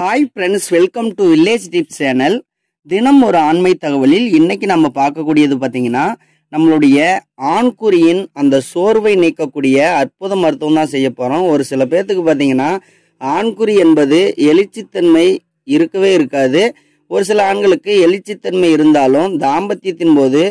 hi friends welcome to village tips channel தினம் ஒரு ஆண்மை தகவலில் இன்னைக்கு நம்ம பார்க்கக்கூடியது பார்த்தீங்கன்னா நம்மளுடைய ஆண்குறியின் அந்த சோர்வை நீக்கக்கூடிய அற்புத மருத்துவம் தான் செய்ய போகிறோம் ஒரு சில பேர்த்துக்கு பார்த்தீங்கன்னா ஆண்குறி என்பது எழுச்சித்தன்மை இருக்கவே இருக்காது ஒரு சில ஆண்களுக்கு எழுச்சித்தன்மை இருந்தாலும் தாம்பத்தியத்தின் போது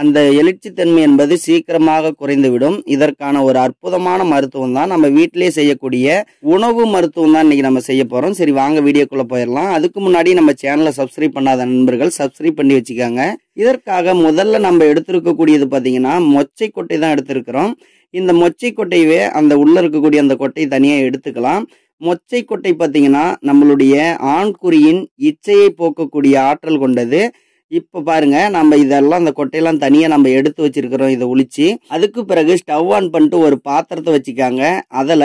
அந்த எழுச்சித்தன்மை என்பது சீக்கிரமாக குறைந்துவிடும் இதற்கான ஒரு அற்புதமான மருத்துவம் தான் நம்ம வீட்டிலேயே செய்யக்கூடிய உணவு மருத்துவம் தான் இன்னைக்கு நம்ம செய்ய போகிறோம் சரி வாங்க வீடியோக்குள்ளே போயிடலாம் அதுக்கு முன்னாடி நம்ம சேனலை சப்ஸ்கிரைப் பண்ணாத நண்பர்கள் சப்ஸ்கிரைப் பண்ணி வச்சுக்காங்க இதற்காக முதல்ல நம்ம எடுத்திருக்கக்கூடியது பார்த்தீங்கன்னா மொச்சை கொட்டை தான் எடுத்திருக்கிறோம் இந்த மொச்சை கொட்டையவே அந்த உள்ளே இருக்கக்கூடிய அந்த கொட்டையை தனியாக எடுத்துக்கலாம் மொச்சை கொட்டை பார்த்தீங்கன்னா நம்மளுடைய ஆண்குறியின் இச்சையை போக்கக்கூடிய ஆற்றல் கொண்டது இப்போ பாருங்க நம்ம இதெல்லாம் அந்த கொட்டையெல்லாம் தனியாக நம்ம எடுத்து வச்சுருக்கிறோம் இதை ஒழிச்சு அதுக்கு பிறகு ஸ்டவ் ஆன் பண்ணிட்டு ஒரு பாத்திரத்தை வச்சுக்காங்க அதில்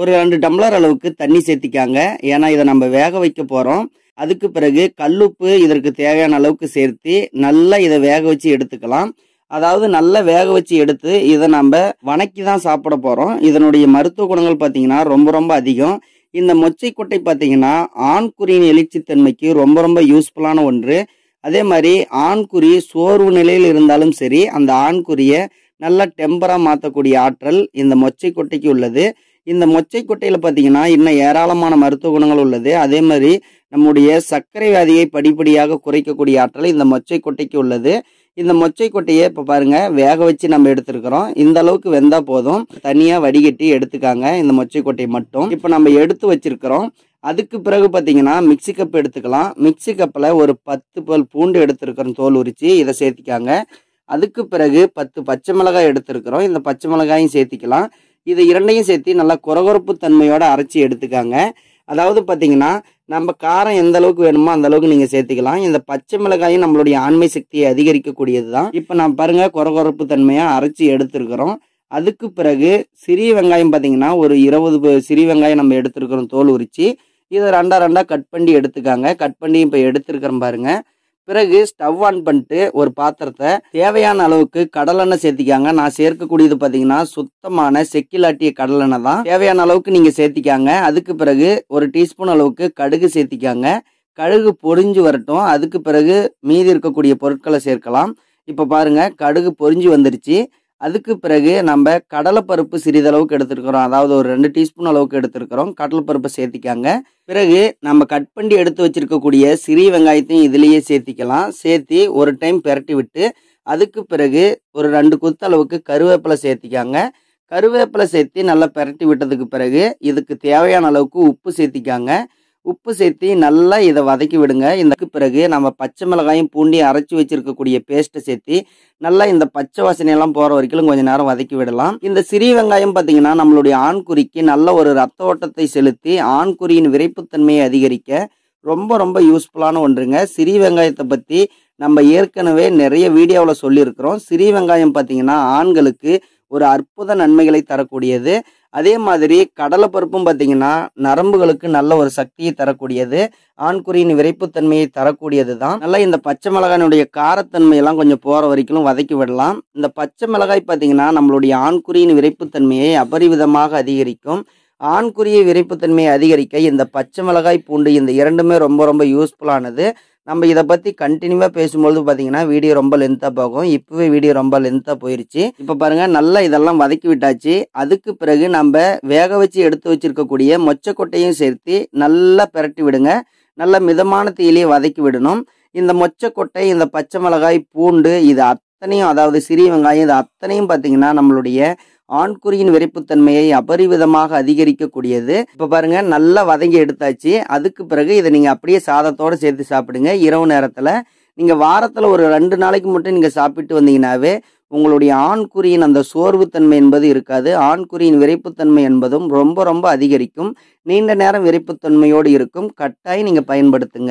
ஒரு ரெண்டு டம்ளர் அளவுக்கு தண்ணி சேர்த்திக்காங்க ஏன்னா இதை நம்ம வேக வைக்க போகிறோம் அதுக்கு பிறகு கல்லுப்பு இதற்கு தேவையான அளவுக்கு சேர்த்து நல்லா இதை வேக வச்சு எடுத்துக்கலாம் அதாவது நல்லா வேக வச்சு எடுத்து இதை நம்ம வணக்கி தான் சாப்பிட போகிறோம் இதனுடைய மருத்துவ குணங்கள் பார்த்திங்கன்னா ரொம்ப ரொம்ப அதிகம் இந்த மொச்சை கொட்டை பார்த்தீங்கன்னா ஆண்குறியின் எழுச்சி தன்மைக்கு ரொம்ப ரொம்ப யூஸ்ஃபுல்லான ஒன்று அதே மாதிரி ஆண்குறி சோர்வு நிலையில் இருந்தாலும் சரி அந்த ஆண்குறியை நல்ல டெம்பராக மாற்றக்கூடிய ஆற்றல் இந்த மொச்சை கொட்டைக்கு உள்ளது இந்த மொச்சை கொட்டையில் பார்த்தீங்கன்னா இன்னும் ஏராளமான மருத்துவ குணங்கள் உள்ளது அதே மாதிரி நம்முடைய சர்க்கரை வியாதியை படிப்படியாக குறைக்கக்கூடிய ஆற்றல் இந்த மொச்சை கொட்டைக்கு உள்ளது இந்த மொச்சை கொட்டையை இப்போ பாருங்கள் வேக வச்சு நம்ம எடுத்துருக்கிறோம் இந்த அளவுக்கு வெந்தால் போதும் தனியாக வடிகட்டி எடுத்துக்காங்க இந்த மொச்சை கொட்டையை மட்டும் இப்போ நம்ம எடுத்து வச்சிருக்கிறோம் அதுக்கு பிறகு பார்த்தீங்கன்னா மிக்சி கப் எடுத்துக்கலாம் மிக்சி கப்பில் ஒரு பத்து பல் பூண்டு எடுத்துருக்குறோம் தோல் உரித்து இதை சேர்த்திக்காங்க அதுக்கு பிறகு பத்து பச்சை மிளகாய் எடுத்துருக்குறோம் இந்த பச்சை மிளகாயும் சேர்த்திக்கலாம் இதை இரண்டையும் சேர்த்து நல்லா குறகுறப்பு தன்மையோடு அரைச்சி எடுத்துக்காங்க அதாவது பார்த்தீங்கன்னா நம்ம காரம் எந்த அளவுக்கு வேணுமோ அந்த அளவுக்கு நீங்கள் சேர்த்துக்கலாம் இந்த பச்சை மிளகாயும் நம்மளுடைய ஆண்மை சக்தியை அதிகரிக்கக்கூடியது தான் இப்போ நான் பாருங்கள் குறகுறப்பு தன்மையாக அரைச்சி எடுத்துருக்குறோம் அதுக்கு பிறகு சிறிய வெங்காயம் பார்த்திங்கன்னா ஒரு இருபது சிறிய வெங்காயம் நம்ம எடுத்துருக்கிறோம் தோல் உரித்து இதை ரெண்டாக ரெண்டாக கட் பண்ணி எடுத்துக்காங்க கட் பண்ணி இப்போ எடுத்துருக்குறோம் பாருங்கள் பிறகு ஸ்டவ் ஆன் பண்ணிட்டு ஒரு பாத்திரத்தை தேவையான அளவுக்கு கடலெண்ணெய் சேர்த்திக்காங்க நான் சேர்க்கக்கூடியது பார்த்தீங்கன்னா சுத்தமான செக்கிலாட்டிய கடலெண்ணெய் தான் தேவையான அளவுக்கு நீங்கள் சேர்த்திக்காங்க அதுக்கு பிறகு ஒரு டீஸ்பூன் அளவுக்கு கடுகு சேர்த்திக்காங்க கடுகு பொறிஞ்சு வரட்டும் அதுக்கு பிறகு மீதி இருக்கக்கூடிய பொருட்களை சேர்க்கலாம் இப்போ பாருங்கள் கடுகு பொறிஞ்சு வந்துருச்சு அதுக்கு பிறகு நம்ம கடலைப்பருப்பு சிறிதளவுக்கு எடுத்துருக்கிறோம் அதாவது ஒரு ரெண்டு டீஸ்பூன் அளவுக்கு எடுத்துருக்கிறோம் கடலைப்பருப்பு சேர்த்திக்காங்க பிறகு நம்ம கட் பண்ணி எடுத்து வச்சுருக்கக்கூடிய சிறிய வெங்காயத்தையும் இதுலேயே சேர்த்திக்கலாம் சேர்த்து ஒரு டைம் பெரட்டி விட்டு அதுக்கு பிறகு ஒரு ரெண்டு குத்து அளவுக்கு கருவேப்பிலை சேர்த்திக்காங்க கருவேப்பிலை சேர்த்து நல்லா பெரட்டி விட்டதுக்கு பிறகு இதுக்கு தேவையான அளவுக்கு உப்பு சேர்த்திக்காங்க உப்பு சேர்த்து நல்லா இதை வதக்கி விடுங்க இந்த பிறகு நம்ம பச்சை மிளகாயும் பூண்டியும் அரைச்சி வச்சிருக்கக்கூடிய பேஸ்ட்டை சேர்த்து நல்லா இந்த பச்சை வாசனையெல்லாம் போகிற வரைக்கும் கொஞ்சம் நேரம் வதக்கி விடலாம் இந்த சிறிய வெங்காயம் பார்த்தீங்கன்னா நம்மளுடைய ஆண்குறிக்கு நல்ல ஒரு ரத்த ஓட்டத்தை செலுத்தி ஆண்குறியின் விரைப்புத்தன்மையை அதிகரிக்க ரொம்ப ரொம்ப யூஸ்ஃபுல்லான ஒன்றுங்க சிறிய வெங்காயத்தை பற்றி நம்ம ஏற்கனவே நிறைய வீடியோவில் சொல்லியிருக்கிறோம் சிறிய வெங்காயம் பார்த்தீங்கன்னா ஆண்களுக்கு ஒரு அற்புத நன்மைகளை தரக்கூடியது அதே மாதிரி கடலை பருப்பும் பார்த்தீங்கன்னா நரம்புகளுக்கு நல்ல ஒரு சக்தியை தரக்கூடியது ஆண்குறியின் விரைப்புத்தன்மையை தரக்கூடியது தான் நல்லா இந்த பச்சை மிளகாயினுடைய காரத்தன்மையெல்லாம் கொஞ்சம் போகிற வரைக்கும் வதக்கி விடலாம் இந்த பச்சை மிளகாய் பார்த்திங்கன்னா நம்மளுடைய ஆண்குறியின் விரைப்புத்தன்மையை அபரிவிதமாக அதிகரிக்கும் ஆண்குறிய விரைப்புத்தன்மையை அதிகரிக்க இந்த பச்சை மிளகாய் பூண்டு இந்த இரண்டுமே ரொம்ப ரொம்ப யூஸ்ஃபுல்லானது நம்ம இதை பற்றி கண்டினியூவாக பேசும்பொழுது பார்த்தீங்கன்னா வீடியோ ரொம்ப லென்த்தாக போகும் இப்போவே வீடியோ ரொம்ப லென்த்தாக போயிடுச்சு இப்போ பாருங்கள் நல்லா இதெல்லாம் வதக்கி விட்டாச்சு அதுக்கு பிறகு நம்ம வேக வச்சு எடுத்து வச்சுருக்கக்கூடிய மொச்சக்கொட்டையும் சேர்த்து நல்லா பெரட்டி விடுங்க நல்லா மிதமான தீயிலேயே வதக்கி விடணும் இந்த மொச்சக்கொட்டை இந்த பச்சை மிளகாய் பூண்டு இது அத்தனையும் அதாவது சிறிய வெங்காயம் இது அத்தனையும் பார்த்தீங்கன்னா நம்மளுடைய ஆண்குறியின் விரைப்புத்தன்மையை அபரிவிதமாக அதிகரிக்கக்கூடியது இப்போ பாருங்க நல்லா வதங்கி எடுத்தாச்சு அதுக்கு பிறகு இதை நீங்கள் அப்படியே சாதத்தோடு சேர்த்து சாப்பிடுங்க இரவு நேரத்தில் நீங்கள் வாரத்தில் ஒரு ரெண்டு நாளைக்கு மட்டும் நீங்கள் சாப்பிட்டு வந்தீங்கன்னாவே உங்களுடைய ஆண்குறியின் அந்த சோர்வுத்தன்மை என்பது இருக்காது ஆண்குறியின் விரைப்புத்தன்மை என்பதும் ரொம்ப ரொம்ப அதிகரிக்கும் நீண்ட நேரம் விரைப்புத்தன்மையோடு இருக்கும் கட்டாயம் நீங்கள் பயன்படுத்துங்க